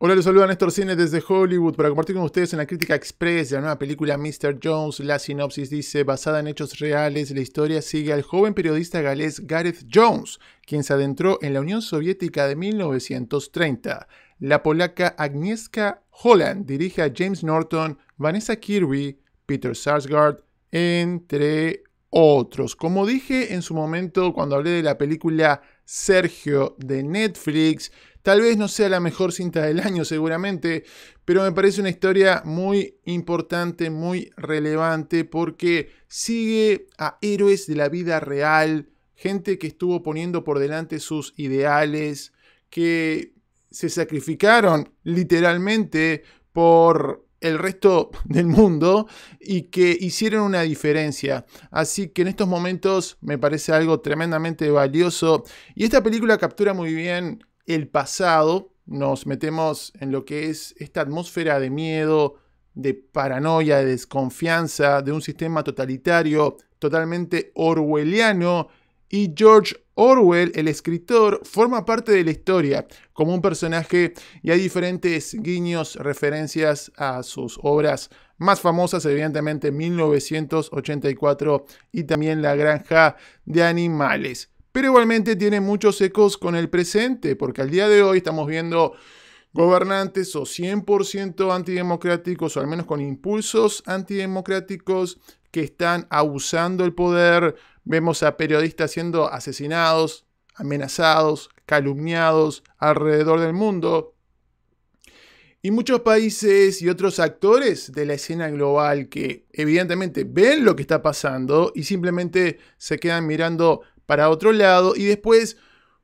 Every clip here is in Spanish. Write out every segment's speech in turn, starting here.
Hola, les saluda Néstor Cine desde Hollywood para compartir con ustedes en la crítica express de la nueva película Mr. Jones. La sinopsis dice, basada en hechos reales, la historia sigue al joven periodista galés Gareth Jones, quien se adentró en la Unión Soviética de 1930. La polaca Agnieszka Holland dirige a James Norton, Vanessa Kirby, Peter Sarsgaard, entre otros. Como dije en su momento cuando hablé de la película Sergio de Netflix, Tal vez no sea la mejor cinta del año, seguramente, pero me parece una historia muy importante, muy relevante, porque sigue a héroes de la vida real, gente que estuvo poniendo por delante sus ideales, que se sacrificaron literalmente por el resto del mundo y que hicieron una diferencia. Así que en estos momentos me parece algo tremendamente valioso y esta película captura muy bien el pasado, nos metemos en lo que es esta atmósfera de miedo, de paranoia, de desconfianza, de un sistema totalitario totalmente orwelliano y George Orwell, el escritor, forma parte de la historia como un personaje y hay diferentes guiños, referencias a sus obras más famosas, evidentemente 1984 y también La granja de animales pero igualmente tiene muchos ecos con el presente, porque al día de hoy estamos viendo gobernantes o 100% antidemocráticos, o al menos con impulsos antidemocráticos que están abusando el poder. Vemos a periodistas siendo asesinados, amenazados, calumniados alrededor del mundo. Y muchos países y otros actores de la escena global que evidentemente ven lo que está pasando y simplemente se quedan mirando para otro lado y después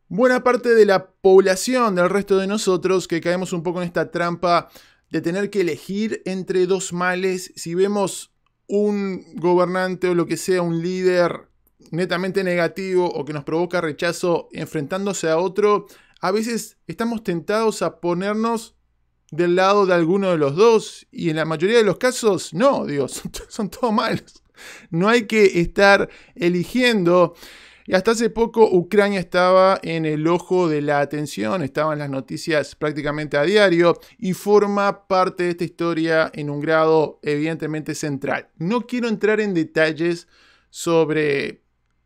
buena parte de la población del resto de nosotros que caemos un poco en esta trampa de tener que elegir entre dos males si vemos un gobernante o lo que sea, un líder netamente negativo o que nos provoca rechazo enfrentándose a otro, a veces estamos tentados a ponernos del lado de alguno de los dos y en la mayoría de los casos no, dios son, son todos malos. No hay que estar eligiendo y hasta hace poco Ucrania estaba en el ojo de la atención, estaban las noticias prácticamente a diario y forma parte de esta historia en un grado evidentemente central. No quiero entrar en detalles sobre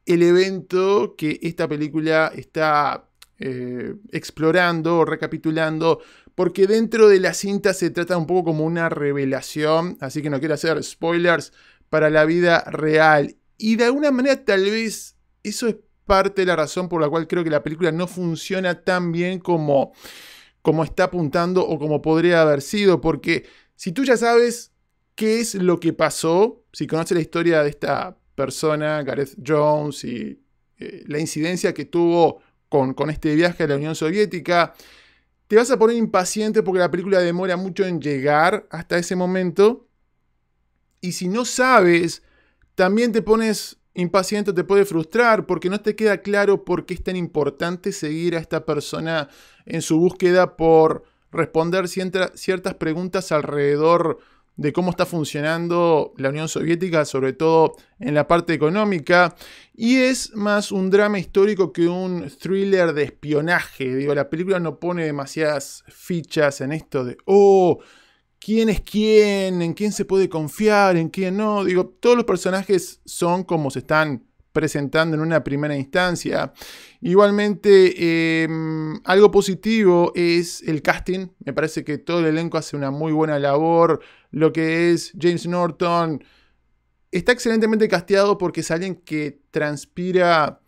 el evento que esta película está eh, explorando o recapitulando, porque dentro de la cinta se trata un poco como una revelación, así que no quiero hacer spoilers para la vida real. Y de alguna manera tal vez eso es parte de la razón por la cual creo que la película no funciona tan bien como, como está apuntando o como podría haber sido, porque si tú ya sabes qué es lo que pasó, si conoces la historia de esta persona, Gareth Jones, y eh, la incidencia que tuvo con, con este viaje a la Unión Soviética, te vas a poner impaciente porque la película demora mucho en llegar hasta ese momento. Y si no sabes, también te pones impaciente, te puede frustrar porque no te queda claro por qué es tan importante seguir a esta persona en su búsqueda por responder ciertas preguntas alrededor de cómo está funcionando la Unión Soviética, sobre todo en la parte económica, y es más un drama histórico que un thriller de espionaje. Digo, la película no pone demasiadas fichas en esto de, oh, quién es quién, en quién se puede confiar, en quién no. Digo, todos los personajes son como se están presentando en una primera instancia. Igualmente, em, algo positivo es el casting. Me parece que todo el elenco hace una muy buena labor. Lo que es James Norton está excelentemente casteado porque es alguien que transpira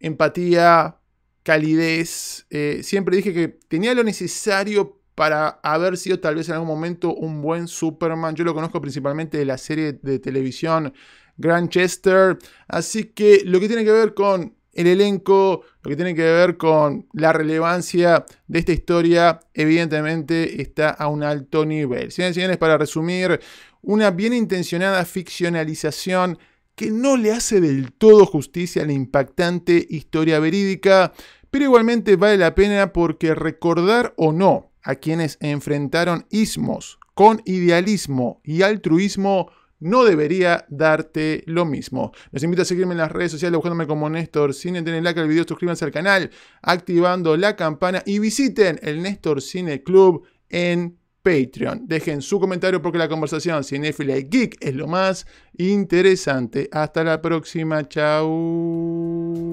empatía, calidez. Eh, siempre dije que tenía lo necesario para haber sido tal vez en algún momento un buen Superman. Yo lo conozco principalmente de la serie de televisión Grandchester. Así que lo que tiene que ver con el elenco, lo que tiene que ver con la relevancia de esta historia, evidentemente está a un alto nivel. Señores y señores, para resumir, una bien intencionada ficcionalización que no le hace del todo justicia a la impactante historia verídica, pero igualmente vale la pena porque recordar o no a quienes enfrentaron ismos con idealismo y altruismo no debería darte lo mismo. Les invito a seguirme en las redes sociales buscándome como Néstor Cine. Denle like al video, suscríbanse al canal, activando la campana y visiten el Néstor Cine Club en Patreon. Dejen su comentario porque la conversación cinéfila y geek es lo más interesante. Hasta la próxima. Chau.